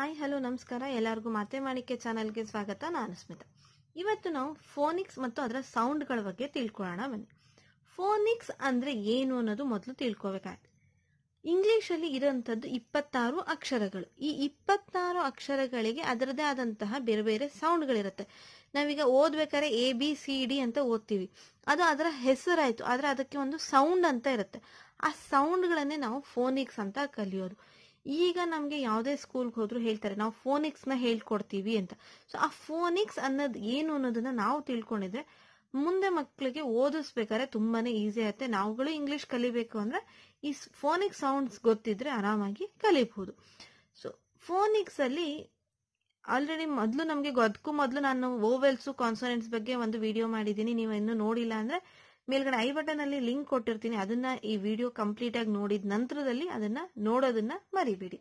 hi hello ನಮಸ್ಕಾರ ಎಲ್ಲರಿಗೂ ಮಾತೆ ಮಾಡಿಕೆ ಚಾನಲ್ಗೆ ಸ್ವಾಗತ ನಾನು ಸ್ಮಿತಾ ಇವತ್ತು ನಾವು ಫೋನಿಕ್ಸ್ ಮತ್ತು ಅದರ ಸೌಂಡ್ಗಳ ಬಗ್ಗೆ ತಿಳ್ಕೊಳ್ಳೋಣ ಬನ್ನಿ ಫೋನಿಕ್ಸ್ ಅಂದರೆ ಏನು ಅನ್ನೋದು ಮೊದಲು ತಿಳ್ಕೊಬೇಕಾಯ್ತು ಇಂಗ್ಲೀಷಲ್ಲಿ ಇರೋಂಥದ್ದು ಇಪ್ಪತ್ತಾರು ಅಕ್ಷರಗಳು ಈ ಇಪ್ಪತ್ತಾರು ಅಕ್ಷರಗಳಿಗೆ ಅದರದೇ ಆದಂತಹ ಬೇರೆ ಬೇರೆ ಸೌಂಡ್ಗಳಿರುತ್ತೆ ನಾವೀಗ ಓದ್ಬೇಕಾದ್ರೆ ಎ ಬಿ ಸಿ ಡಿ ಅಂತ ಓದ್ತೀವಿ ಅದು ಅದರ ಹೆಸರಾಯ್ತು ಆದರೆ ಅದಕ್ಕೆ ಒಂದು ಸೌಂಡ್ ಅಂತ ಇರುತ್ತೆ ಆ ಸೌಂಡ್ಗಳನ್ನೇ ನಾವು ಫೋನಿಕ್ಸ್ ಅಂತ ಕಲಿಯೋದು ಈಗ ನಮಗೆ ಯಾವುದೇ ಸ್ಕೂಲ್ಗೆ ಹೋದ್ರು ಹೇಳ್ತಾರೆ ನಾವು ಫೋನಿಕ್ಸ್ ನ ಹೇಳ್ಕೊಡ್ತೀವಿ ಅಂತ ಸೊ ಆ ಫೋನಿಕ್ಸ್ ಅನ್ನೋದು ಏನು ಅನ್ನೋದನ್ನ ನಾವು ತಿಳ್ಕೊಂಡಿದ್ರೆ ಮುಂದೆ ಮಕ್ಕಳಿಗೆ ಓದಿಸ್ಬೇಕಾದ್ರೆ ತುಂಬಾನೇ ಈಸಿ ಆಗುತ್ತೆ ನಾವುಗಳು ಇಂಗ್ಲಿಷ್ ಕಲಿಬೇಕು ಅಂದ್ರೆ ಈ ಫೋನಿಕ್ ಸೌಂಡ್ಸ್ ಗೊತ್ತಿದ್ರೆ ಆರಾಮಾಗಿ ಕಲಿಬಹುದು ಸೊ ಫೋನಿಕ್ಸ್ ಅಲ್ಲಿ ಆಲ್ರೆಡಿ ಮೊದಲು ನಮಗೆ ಅದಕ್ಕೂ ಮೊದಲು ನಾನು ಓವೆಲ್ಸ್ ಕಾನ್ಸೋನೆಂಟ್ಸ್ ಬಗ್ಗೆ ಒಂದು ವಿಡಿಯೋ ಮಾಡಿದ್ದೀನಿ ನೀವು ಇನ್ನು ನೋಡಿಲ್ಲ ಅಂದ್ರೆ ಮೇಲ್ಗಡೆ ಐ ಬಟನ್ ಅಲ್ಲಿ ಲಿಂಕ್ ಕೊಟ್ಟಿರ್ತೀನಿ ಅದನ್ನ ಈ ವಿಡಿಯೋ ಕಂಪ್ಲೀಟ್ ಆಗಿ ನೋಡಿದ ನಂತರದಲ್ಲಿ ಅದನ್ನ ನೋಡೋದನ್ನ ಮರಿಬೇಡಿ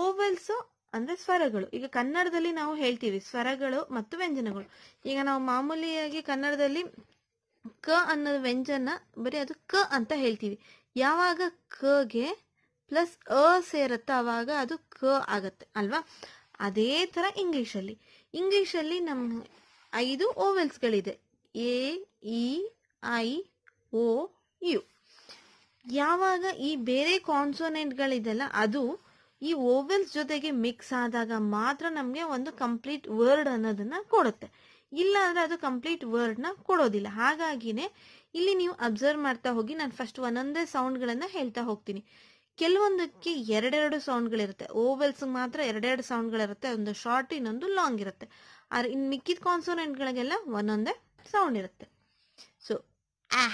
ಓವೆಲ್ಸ್ ಅಂದ್ರೆ ಸ್ವರಗಳು ಈಗ ಕನ್ನಡದಲ್ಲಿ ನಾವು ಹೇಳ್ತೀವಿ ಸ್ವರಗಳು ಮತ್ತು ವ್ಯಂಜನಗಳು ಈಗ ನಾವು ಮಾಮೂಲಿಯಾಗಿ ಕನ್ನಡದಲ್ಲಿ ಕ ಅನ್ನೋದು ವ್ಯಂಜನ ಬರೀ ಅದು ಕ ಅಂತ ಹೇಳ್ತೀವಿ ಯಾವಾಗ ಕಗೆ ಪ್ಲಸ್ ಅ ಸೇರತ್ತ ಅವಾಗ ಅದು ಕ ಆಗತ್ತೆ ಅಲ್ವಾ ಅದೇ ತರ ಇಂಗ್ಲಿಷ್ ಅಲ್ಲಿ ಇಂಗ್ಲಿಷ್ ಅಲ್ಲಿ ನಮ್ ಐದು ಗಳಿದೆ A E I O U ಯಾವಾಗ ಈ ಬೇರೆ ಕಾನ್ಸೋನೆಂಟ್ಗಳಿದೆಲ್ಲ ಅದು ಈ ಓವೆಲ್ಸ್ ಜೊತೆಗೆ ಮಿಕ್ಸ್ ಆದಾಗ ಮಾತ್ರ ನಮಗೆ ಒಂದು ಕಂಪ್ಲೀಟ್ ವರ್ಡ್ ಅನ್ನೋದನ್ನ ಕೊಡುತ್ತೆ ಇಲ್ಲ ಅಂದ್ರೆ ಅದು ಕಂಪ್ಲೀಟ್ ವರ್ಡ್ನ ಕೊಡೋದಿಲ್ಲ ಹಾಗಾಗಿನೇ ಇಲ್ಲಿ ನೀವು ಅಬ್ಸರ್ವ್ ಮಾಡ್ತಾ ಹೋಗಿ ನಾನು ಫಸ್ಟ್ ಒಂದೊಂದೇ ಸೌಂಡ್ಗಳನ್ನು ಹೇಳ್ತಾ ಹೋಗ್ತೀನಿ ಕೆಲವೊಂದಕ್ಕೆ ಎರಡೆರಡು ಸೌಂಡ್ಗಳಿರುತ್ತೆ ಓವೆಲ್ಸ್ ಮಾತ್ರ ಎರಡೆರಡು ಸೌಂಡ್ಗಳಿರುತ್ತೆ ಒಂದು ಶಾರ್ಟ್ ಇನ್ನೊಂದು ಲಾಂಗ್ ಇರುತ್ತೆ ಆದ್ರೆ ಇನ್ನು ಮಿಕ್ಕಿದ ಗಳಿಗೆಲ್ಲ ಒಂದೊಂದೇ ಸೌಂಡ್ ಇರುತ್ತೆ ಸೊ ಆ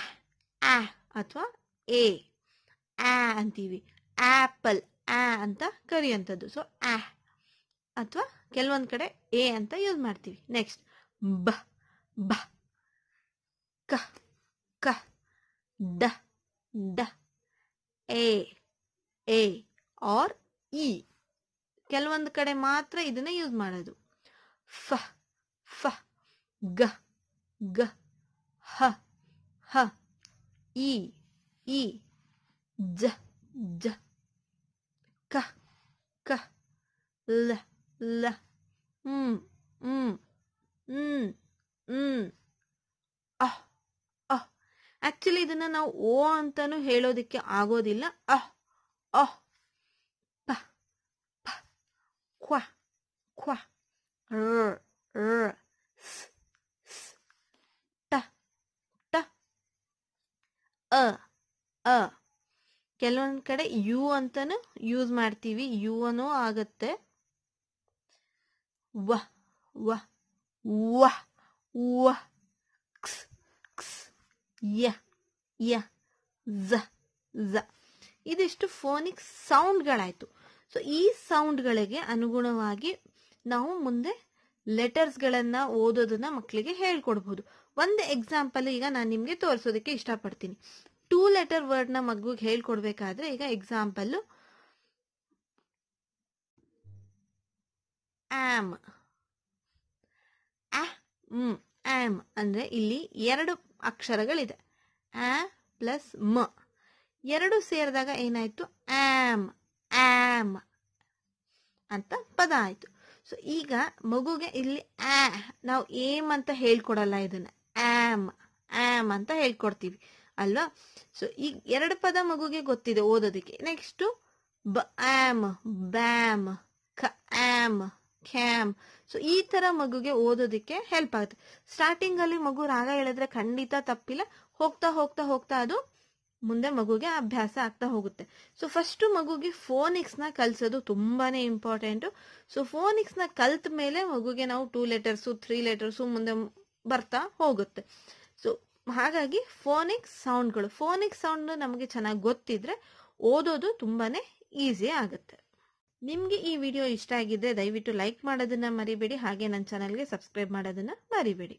ಆ ಅಥವಾ ಎ ಆ ಅಂತೀವಿ ಆ್ಯಪಲ್ ಆ ಅಂತ ಕರಿಯಂಥದ್ದು ಸೊ ಆ ಅಥವಾ ಕೆಲವೊಂದು ಕಡೆ ಎ ಅಂತ ಯೂಸ್ ಮಾಡ್ತೀವಿ ನೆಕ್ಸ್ಟ್ ಬ ಬ ಕ ಕ ಡ ದ ಎ ಎ ಆರ್ ಇ ಕೆಲವೊಂದು ಕಡೆ ಮಾತ್ರ ಇದನ್ನ ಯೂಸ್ ಮಾಡೋದು ಫ ಫ ಗ ಗ ಹ ಹ ಇ ಇ ಜ ಜ ಕ ಕ ಲ ಲ ಮ್ ಮ್ ಮ್ ಮ್ ಅಹ್ ಅಹ್ ಆ್ಯಕ್ಚುಲಿ ಇದನ್ನು ನಾವು ಓ ಅಂತಲೂ ಹೇಳೋದಕ್ಕೆ ಆಗೋದಿಲ್ಲ ಅಹ್ ಅಹ್ ಪ ಪ ಕ್ವ ಕ್ವ ರ ಅ ಅ ಕೆಲವೊಂದು ಕಡೆ ಯು ಅಂತಾನು ಯೂಸ್ ಮಾಡ್ತೀವಿ ಯು ಅನು ಆಗುತ್ತೆ ವ ವ ವ ವ ಕ್ಸ್ ಕ್ಸ್ ಯ ಯ ಝ ಝ ಇದಿಷ್ಟು ಫೋನಿಕ್ ಸೌಂಡ್ಗಳಾಯಿತು ಸೊ ಈ ಸೌಂಡ್ಗಳಿಗೆ ಅನುಗುಣವಾಗಿ ನಾವು ಮುಂದೆ ಲೆಟರ್ಸ್ ಗಳನ್ನ ಓದೋದನ್ನ ಮಕ್ಕಳಿಗೆ ಹೇಳ್ಕೊಡ್ಬಹುದು ಒಂದು ಎಕ್ಸಾಂಪಲ್ ಈಗ ನಾನು ನಿಮ್ಗೆ ತೋರಿಸೋದಕ್ಕೆ ಇಷ್ಟಪಡ್ತೀನಿ ಟೂ ಲೆಟರ್ ವರ್ಡ್ ನ ಮಗುಗೆ ಹೇಳ್ಕೊಡ್ಬೇಕಾದ್ರೆ ಈಗ ಎಕ್ಸಾಂಪಲ್ ಆಮ್ ಆಮ್ ಅಂದ್ರೆ ಇಲ್ಲಿ ಎರಡು ಅಕ್ಷರಗಳಿದೆ ಆ ಪ್ಲಸ್ ಮ ಎರಡು ಸೇರಿದಾಗ ಏನಾಯ್ತು ಆಮ್ ಆಮ್ ಅಂತ ಪದ ಆಯ್ತು ಸೊ ಈಗ ಮಗುಗೆ ಇಲ್ಲಿ ಆ ನಾವು ಏಮ್ ಅಂತ ಹೇಳ್ಕೊಡಲ್ಲ ಇದನ್ನ ಆಮ್ ಆಮ್ ಅಂತ ಹೇಳ್ಕೊಡ್ತೀವಿ ಅಲ್ವಾ ಸೊ ಈ ಎರಡು ಪದ ಮಗುಗೆ ಗೊತ್ತಿದೆ ಓದೋದಕ್ಕೆ ನೆಕ್ಸ್ಟ್ ಬ ಆಮ್ ಬ್ಯಾಮ್ ಕ ಆಮ್ ಖ್ಯಾಮ್ ಸೊ ಈ ತರ ಮಗುಗೆ ಓದೋದಕ್ಕೆ ಹೆಲ್ಪ್ ಆಗುತ್ತೆ ಸ್ಟಾರ್ಟಿಂಗ್ ಅಲ್ಲಿ ಮಗು ರಾಗ ಹೇಳಿದ್ರೆ ಖಂಡಿತ ತಪ್ಪಿಲ್ಲ ಹೋಗ್ತಾ ಹೋಗ್ತಾ ಹೋಗ್ತಾ ಅದು ಮುಂದೆ ಮಗುಗೆ ಅಭ್ಯಾಸ ಆಗ್ತಾ ಹೋಗುತ್ತೆ ಸೊ ಫಸ್ಟ್ ಮಗುಗೆ ನ ಕಲಿಸೋದು ತುಂಬಾನೇ ಇಂಪಾರ್ಟೆಂಟು ಸೊ ನ ಕಲ್ತ ಮೇಲೆ ಮಗುಗೆ ನಾವು ಟೂ ಲೆಟರ್ಸು ತ್ರೀ ಲೆಟರ್ಸು ಮುಂದೆ ಬರ್ತಾ ಹೋಗುತ್ತೆ ಸೊ ಹಾಗಾಗಿ ಫೋನಿಕ್ಸ್ ಸೌಂಡ್ಗಳು ಫೋನಿಕ್ಸ್ ಸೌಂಡ್ ನಮಗೆ ಚೆನ್ನಾಗಿ ಗೊತ್ತಿದ್ರೆ ಓದೋದು ತುಂಬಾನೇ ಈಸಿ ಆಗುತ್ತೆ ನಿಮಗೆ ಈ ವಿಡಿಯೋ ಇಷ್ಟ ಆಗಿದ್ರೆ ದಯವಿಟ್ಟು ಲೈಕ್ ಮಾಡೋದನ್ನ ಮರಿಬೇಡಿ ಹಾಗೆ ನನ್ನ ಚಾನಲ್ಗೆ ಸಬ್ಸ್ಕ್ರೈಬ್ ಮಾಡೋದನ್ನ ಮರಿಬೇಡಿ